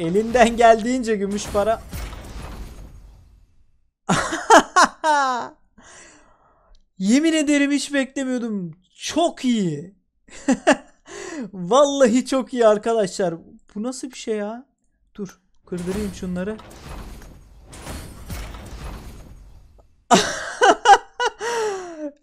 Elinden geldiğince gümüş para. Yemin ederim hiç beklemiyordum. Çok iyi. Vallahi çok iyi arkadaşlar. Bu nasıl bir şey ya? Dur kırdırayım şunları.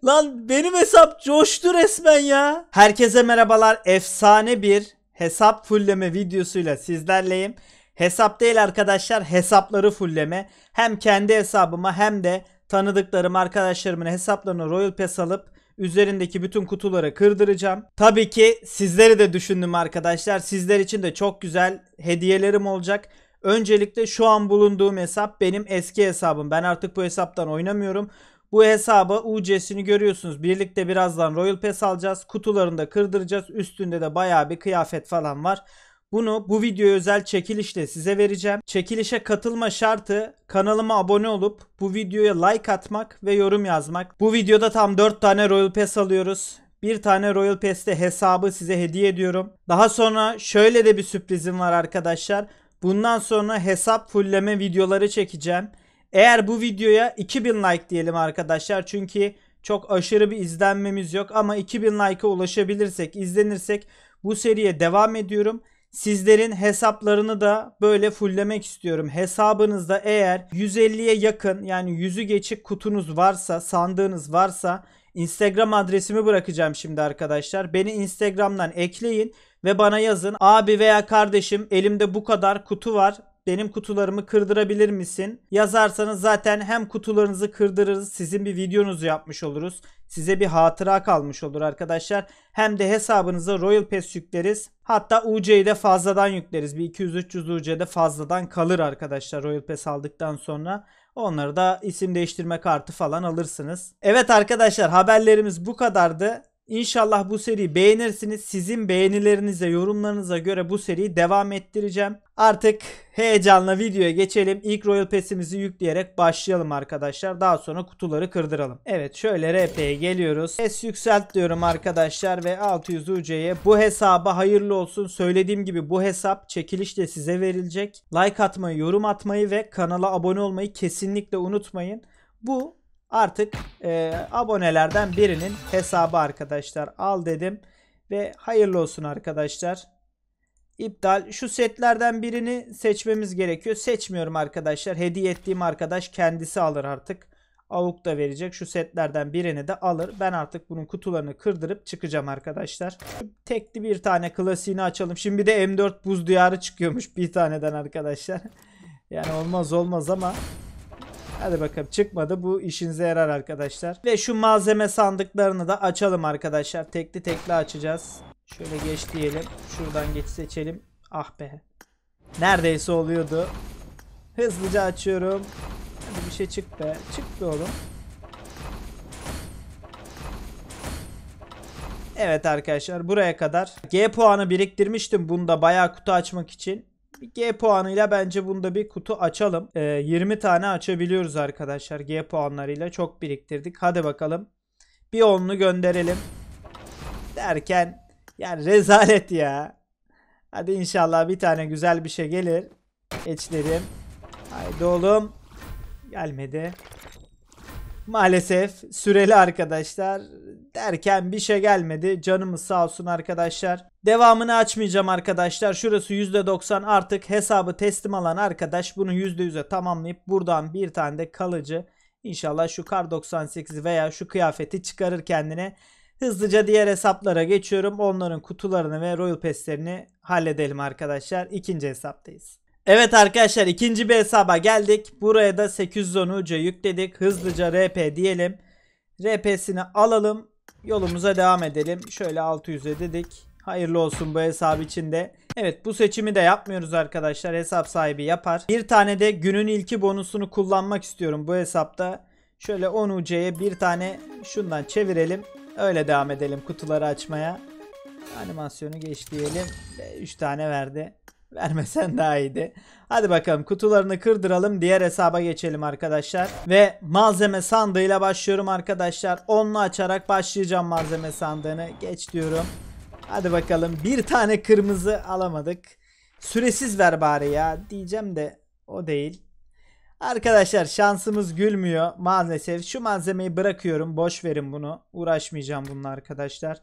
Lan benim hesap coştu resmen ya. Herkese merhabalar. Efsane bir hesap fulleme videosuyla sizlerleyim. Hesap değil arkadaşlar hesapları fulleme. Hem kendi hesabıma hem de tanıdıklarım arkadaşlarımın hesaplarını Royal Pass alıp üzerindeki bütün kutuları kırdıracağım. Tabii ki sizleri de düşündüm arkadaşlar. Sizler için de çok güzel hediyelerim olacak. Öncelikle şu an bulunduğum hesap benim eski hesabım. Ben artık bu hesaptan oynamıyorum. Bu hesaba UC'sini görüyorsunuz. Birlikte birazdan Royal Pass alacağız. Kutularını da kırdıracağız. Üstünde de baya bir kıyafet falan var. Bunu bu videoya özel çekilişle size vereceğim. Çekilişe katılma şartı kanalıma abone olup bu videoya like atmak ve yorum yazmak. Bu videoda tam 4 tane Royal Pass alıyoruz. Bir tane Royal Pass'te hesabı size hediye ediyorum. Daha sonra şöyle de bir sürprizim var arkadaşlar. Bundan sonra hesap fullleme videoları çekeceğim. Eğer bu videoya 2000 like diyelim arkadaşlar. Çünkü çok aşırı bir izlenmemiz yok. Ama 2000 like'a ulaşabilirsek, izlenirsek bu seriye devam ediyorum. Sizlerin hesaplarını da böyle fulllemek istiyorum. Hesabınızda eğer 150'ye yakın yani yüzü geçik kutunuz varsa, sandığınız varsa Instagram adresimi bırakacağım şimdi arkadaşlar. Beni Instagram'dan ekleyin ve bana yazın. Abi veya kardeşim elimde bu kadar kutu var. Benim kutularımı kırdırabilir misin? Yazarsanız zaten hem kutularınızı kırdırırız. Sizin bir videonuzu yapmış oluruz. Size bir hatıra kalmış olur arkadaşlar. Hem de hesabınıza Royal Pass yükleriz. Hatta UC'yi de fazladan yükleriz. Bir 200-300 UC'de fazladan kalır arkadaşlar Royal Pass aldıktan sonra. Onları da isim değiştirme kartı falan alırsınız. Evet arkadaşlar haberlerimiz bu kadardı. İnşallah bu seriyi beğenirsiniz. Sizin beğenilerinize, yorumlarınıza göre bu seriyi devam ettireceğim. Artık heyecanla videoya geçelim. İlk Royal Pass'imizi yükleyerek başlayalım arkadaşlar. Daha sonra kutuları kırdıralım. Evet şöyle RP'ye geliyoruz. Pass yükselt diyorum arkadaşlar ve 600 UC'ye bu hesaba hayırlı olsun. Söylediğim gibi bu hesap çekilişle size verilecek. Like atmayı, yorum atmayı ve kanala abone olmayı kesinlikle unutmayın. Bu Artık e, abonelerden birinin hesabı arkadaşlar al dedim. Ve hayırlı olsun arkadaşlar. İptal. Şu setlerden birini seçmemiz gerekiyor. Seçmiyorum arkadaşlar. Hediye ettiğim arkadaş kendisi alır artık. Avuk da verecek. Şu setlerden birini de alır. Ben artık bunun kutularını kırdırıp çıkacağım arkadaşlar. Tekli bir tane klasiğini açalım. Şimdi de M4 buz diyarı çıkıyormuş bir taneden arkadaşlar. Yani olmaz olmaz ama Hadi bakalım çıkmadı. Bu işinize yarar arkadaşlar. Ve şu malzeme sandıklarını da açalım arkadaşlar. Tekli tekli açacağız. Şöyle geç diyelim. Şuradan geç seçelim. Ah be. Neredeyse oluyordu. Hızlıca açıyorum. Hadi bir şey çık be. Çık be oğlum. Evet arkadaşlar buraya kadar G puanı biriktirmiştim bunda bayağı kutu açmak için. G puanıyla bence bunda bir kutu açalım. E, ee, 20 tane açabiliyoruz arkadaşlar. G puanlarıyla çok biriktirdik. Hadi bakalım. Bir onlu gönderelim. Derken yani rezalet ya. Hadi inşallah bir tane güzel bir şey gelir. Geçlerim. Haydi oğlum. Gelmedi. Maalesef süreli arkadaşlar. Derken bir şey gelmedi. Canımız sağ olsun arkadaşlar. Devamını açmayacağım arkadaşlar. Şurası %90 artık hesabı teslim alan arkadaş bunu %100'e tamamlayıp buradan bir tane de kalıcı inşallah şu kar 98 veya şu kıyafeti çıkarır kendine. Hızlıca diğer hesaplara geçiyorum. Onların kutularını ve Royal Pass'lerini halledelim arkadaşlar. İkinci hesaptayız. Evet arkadaşlar ikinci bir hesaba geldik. Buraya da 810 UC yükledik. Hızlıca RP diyelim. RP'sini alalım. Yolumuza devam edelim. Şöyle 600'e dedik. Hayırlı olsun bu hesap içinde. Evet bu seçimi de yapmıyoruz arkadaşlar. Hesap sahibi yapar. Bir tane de günün ilki bonusunu kullanmak istiyorum bu hesapta. Şöyle 10 UC'ye bir tane şundan çevirelim. Öyle devam edelim kutuları açmaya. Animasyonu geç diyelim. 3 tane verdi. Vermesen daha iyiydi. Hadi bakalım kutularını kırdıralım. Diğer hesaba geçelim arkadaşlar. Ve malzeme sandığıyla başlıyorum arkadaşlar. Onunla açarak başlayacağım malzeme sandığını. Geç diyorum. Hadi bakalım bir tane kırmızı alamadık. Süresiz ver bari ya diyeceğim de o değil. Arkadaşlar şansımız gülmüyor maalesef. Şu malzemeyi bırakıyorum. Boş verin bunu. Uğraşmayacağım bununla arkadaşlar.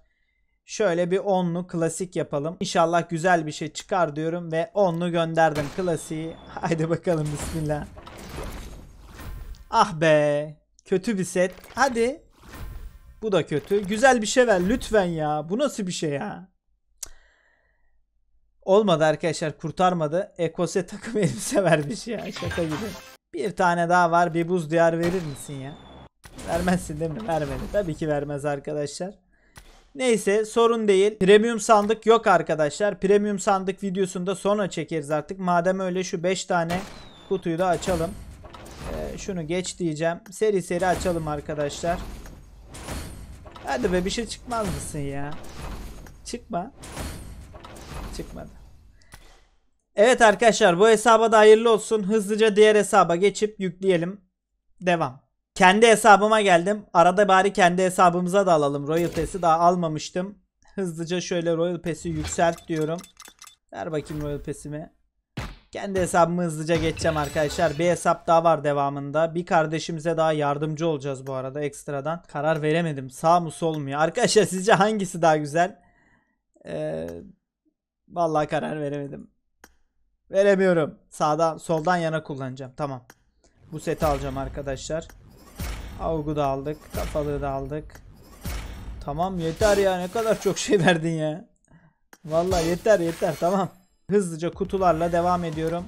Şöyle bir onlu klasik yapalım. İnşallah güzel bir şey çıkar diyorum ve onlu gönderdim klasiği. Haydi bakalım bismillah. Ah be. Kötü bir set. Hadi. Bu da kötü. Güzel bir şey ver lütfen ya. Bu nasıl bir şey ya? Olmadı arkadaşlar kurtarmadı. Ekose takım elbise vermiş ya şaka gibi. Bir tane daha var bir buz diyar verir misin ya? Vermezsin değil mi? Vermedi. Tabii ki vermez arkadaşlar. Neyse sorun değil. Premium sandık yok arkadaşlar. Premium sandık videosunda sonra çekeriz artık. Madem öyle şu 5 tane kutuyu da açalım. Ee, şunu geç diyeceğim. Seri seri açalım arkadaşlar. Hadi be bir şey çıkmaz mısın ya? Çıkma. Çıkmadı. Evet arkadaşlar bu hesaba da hayırlı olsun. Hızlıca diğer hesaba geçip yükleyelim. Devam. Kendi hesabıma geldim. Arada bari kendi hesabımıza da alalım. Royal Pass'i daha almamıştım. Hızlıca şöyle Royal Pass'i yükselt diyorum. Ver bakayım Royal Pass'imi. Kendi hesabımı hızlıca geçeceğim arkadaşlar. Bir hesap daha var devamında. Bir kardeşimize daha yardımcı olacağız bu arada ekstradan. Karar veremedim. Sağ mı sol mu ya? Arkadaşlar sizce hangisi daha güzel? Ee, vallahi karar veremedim. Veremiyorum. Sağdan soldan yana kullanacağım. Tamam. Bu seti alacağım arkadaşlar. Avgu da aldık. Kafalığı da aldık. Tamam yeter ya. Ne kadar çok şey verdin ya. Vallahi yeter yeter. Tamam. Hızlıca kutularla devam ediyorum.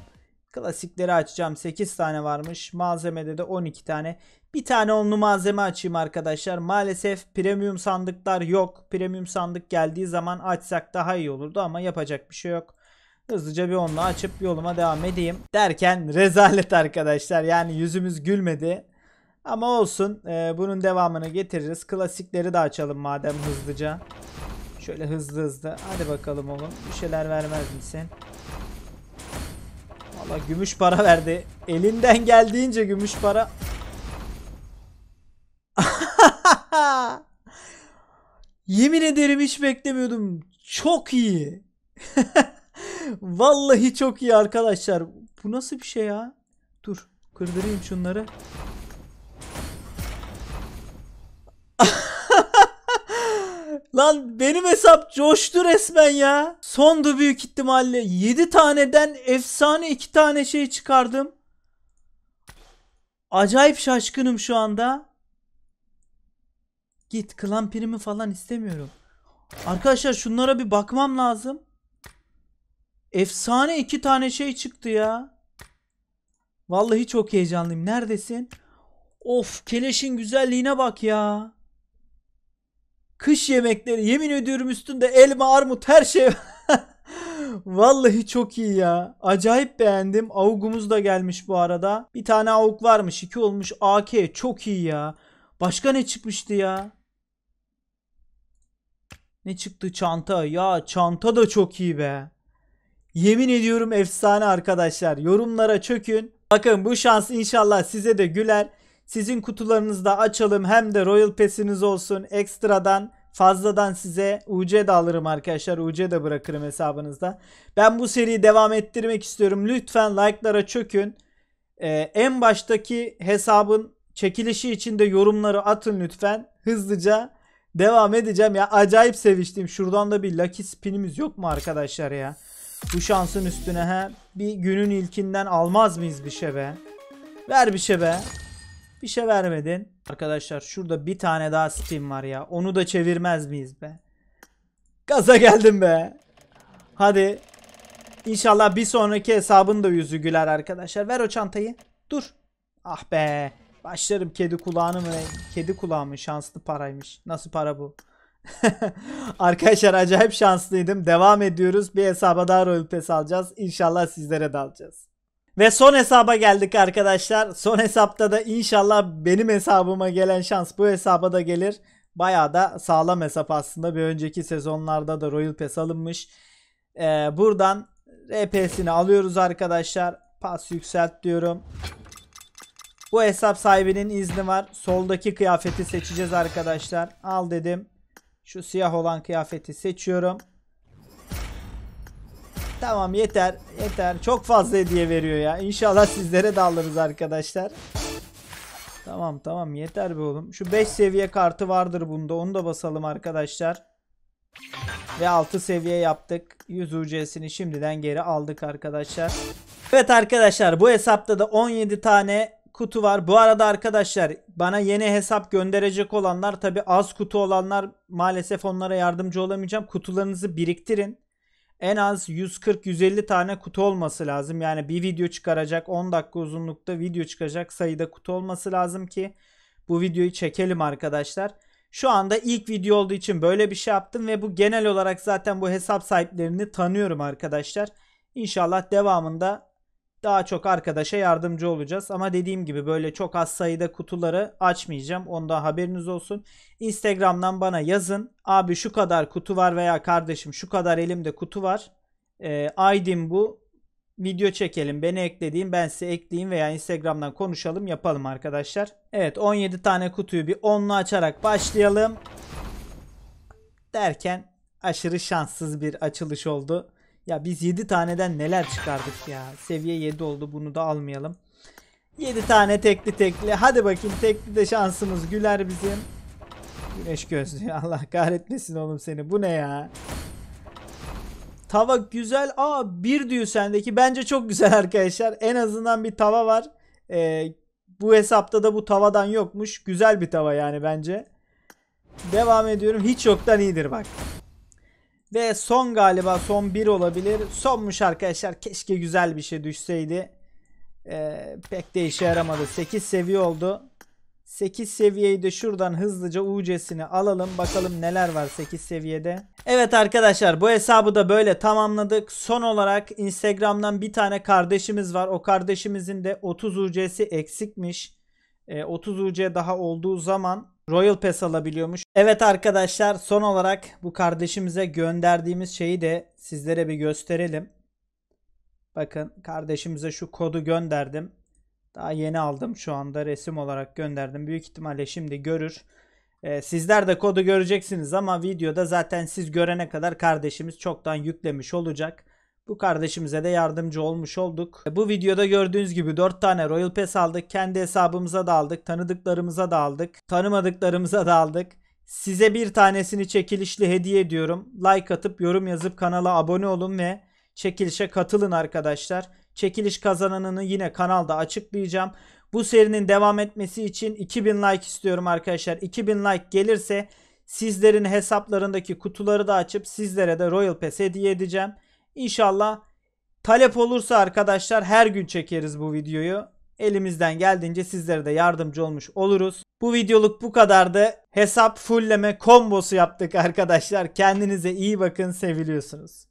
Klasikleri açacağım. 8 tane varmış. Malzemede de 12 tane. Bir tane onlu malzeme açayım arkadaşlar. Maalesef premium sandıklar yok. Premium sandık geldiği zaman açsak daha iyi olurdu ama yapacak bir şey yok. Hızlıca bir onlu açıp yoluma devam edeyim. Derken rezalet arkadaşlar. Yani yüzümüz gülmedi. Ama olsun. Ee, bunun devamını getiririz. Klasikleri de açalım madem hızlıca. Şöyle hızlı hızlı. Hadi bakalım oğlum. Bir şeyler vermez misin? Vallahi gümüş para verdi. Elinden geldiğince gümüş para. Yemin ederim hiç beklemiyordum. Çok iyi. Vallahi çok iyi arkadaşlar. Bu nasıl bir şey ya? Dur kırdırayım şunları. Lan benim hesap coştu resmen ya. Sondu büyük ihtimalle. 7 taneden efsane 2 tane şey çıkardım. Acayip şaşkınım şu anda. Git klan primi falan istemiyorum. Arkadaşlar şunlara bir bakmam lazım. Efsane iki tane şey çıktı ya. Vallahi çok heyecanlıyım. Neredesin? Of keleşin güzelliğine bak ya. Kış yemekleri yemin ediyorum üstünde elma, armut her şey. Vallahi çok iyi ya. Acayip beğendim. augumuz da gelmiş bu arada. Bir tane avuk varmış. iki olmuş. AK çok iyi ya. Başka ne çıkmıştı ya? Ne çıktı çanta? Ya çanta da çok iyi be. Yemin ediyorum efsane arkadaşlar. Yorumlara çökün. Bakın bu şans inşallah size de güler. Sizin kutularınızı da açalım hem de Royal Pass'iniz olsun ekstradan fazladan size UC de alırım arkadaşlar. UC de bırakırım hesabınızda. Ben bu seriyi devam ettirmek istiyorum. Lütfen like'lara çökün. Ee, en baştaki hesabın çekilişi için de yorumları atın lütfen. Hızlıca devam edeceğim. Ya acayip seviştim. Şuradan da bir lucky spinimiz yok mu arkadaşlar ya? Bu şansın üstüne ha? Bir günün ilkinden almaz mıyız bir şey be? Ver bir şey be. Bir şey vermedin. Arkadaşlar şurada bir tane daha spin var ya. Onu da çevirmez miyiz be? Gaza geldim be. Hadi. İnşallah bir sonraki hesabın da yüzü güler arkadaşlar. Ver o çantayı. Dur. Ah be. Başlarım kedi kulağını mı? Kedi kulağı mı? Şanslı paraymış. Nasıl para bu? arkadaşlar acayip şanslıydım. Devam ediyoruz. Bir hesaba daha rol pes alacağız. İnşallah sizlere de alacağız. Ve son hesaba geldik arkadaşlar. Son hesapta da inşallah benim hesabıma gelen şans bu hesaba da gelir. Baya da sağlam hesap aslında. Bir önceki sezonlarda da Royal Pass alınmış. Ee, buradan RP'sini alıyoruz arkadaşlar. Pas yükselt diyorum. Bu hesap sahibinin izni var. Soldaki kıyafeti seçeceğiz arkadaşlar. Al dedim. Şu siyah olan kıyafeti seçiyorum. Tamam yeter. Yeter. Çok fazla hediye veriyor ya. İnşallah sizlere de alırız arkadaşlar. Tamam tamam yeter be oğlum. Şu 5 seviye kartı vardır bunda. Onu da basalım arkadaşlar. Ve 6 seviye yaptık. 100 UC'sini şimdiden geri aldık arkadaşlar. Evet arkadaşlar bu hesapta da 17 tane kutu var. Bu arada arkadaşlar bana yeni hesap gönderecek olanlar tabi az kutu olanlar maalesef onlara yardımcı olamayacağım. Kutularınızı biriktirin en az 140-150 tane kutu olması lazım. Yani bir video çıkaracak 10 dakika uzunlukta video çıkacak sayıda kutu olması lazım ki bu videoyu çekelim arkadaşlar. Şu anda ilk video olduğu için böyle bir şey yaptım ve bu genel olarak zaten bu hesap sahiplerini tanıyorum arkadaşlar. İnşallah devamında daha çok arkadaşa yardımcı olacağız. Ama dediğim gibi böyle çok az sayıda kutuları açmayacağım. onda haberiniz olsun. Instagram'dan bana yazın. Abi şu kadar kutu var veya kardeşim şu kadar elimde kutu var. E, Aydin bu. Video çekelim. Beni eklediğim ben size ekleyeyim veya Instagram'dan konuşalım yapalım arkadaşlar. Evet 17 tane kutuyu bir 10'lu açarak başlayalım. Derken aşırı şanssız bir açılış oldu. Ya biz 7 taneden neler çıkardık ya. Seviye 7 oldu bunu da almayalım. 7 tane tekli tekli. Hadi bakayım tekli de şansımız güler bizim. Güneş gözlüğü Allah kahretmesin oğlum seni. Bu ne ya? Tava güzel. Aa bir diyor sendeki. Bence çok güzel arkadaşlar. En azından bir tava var. Ee, bu hesapta da bu tavadan yokmuş. Güzel bir tava yani bence. Devam ediyorum. Hiç yoktan iyidir bak. Ve son galiba son bir olabilir. Sonmuş arkadaşlar. Keşke güzel bir şey düşseydi. Ee, pek de işe yaramadı. 8 seviye oldu. 8 seviyeyi de şuradan hızlıca UC'sini alalım. Bakalım neler var 8 seviyede. Evet arkadaşlar bu hesabı da böyle tamamladık. Son olarak Instagram'dan bir tane kardeşimiz var. O kardeşimizin de 30 UC'si eksikmiş. Ee, 30 UC daha olduğu zaman Royal Pass alabiliyormuş. Evet arkadaşlar son olarak bu kardeşimize gönderdiğimiz şeyi de sizlere bir gösterelim. Bakın kardeşimize şu kodu gönderdim. Daha yeni aldım şu anda resim olarak gönderdim. Büyük ihtimalle şimdi görür. Ee, sizler de kodu göreceksiniz ama videoda zaten siz görene kadar kardeşimiz çoktan yüklemiş olacak. Bu kardeşimize de yardımcı olmuş olduk. E, bu videoda gördüğünüz gibi 4 tane Royal Pass aldık. Kendi hesabımıza da aldık. Tanıdıklarımıza da aldık. Tanımadıklarımıza da aldık. Size bir tanesini çekilişli hediye ediyorum. Like atıp yorum yazıp kanala abone olun ve çekilişe katılın arkadaşlar. Çekiliş kazananını yine kanalda açıklayacağım. Bu serinin devam etmesi için 2000 like istiyorum arkadaşlar. 2000 like gelirse sizlerin hesaplarındaki kutuları da açıp sizlere de Royal Pass hediye edeceğim. İnşallah talep olursa arkadaşlar her gün çekeriz bu videoyu. Elimizden geldiğince sizlere de yardımcı olmuş oluruz. Bu videoluk bu kadardı. Hesap fullleme kombosu yaptık arkadaşlar. Kendinize iyi bakın seviliyorsunuz.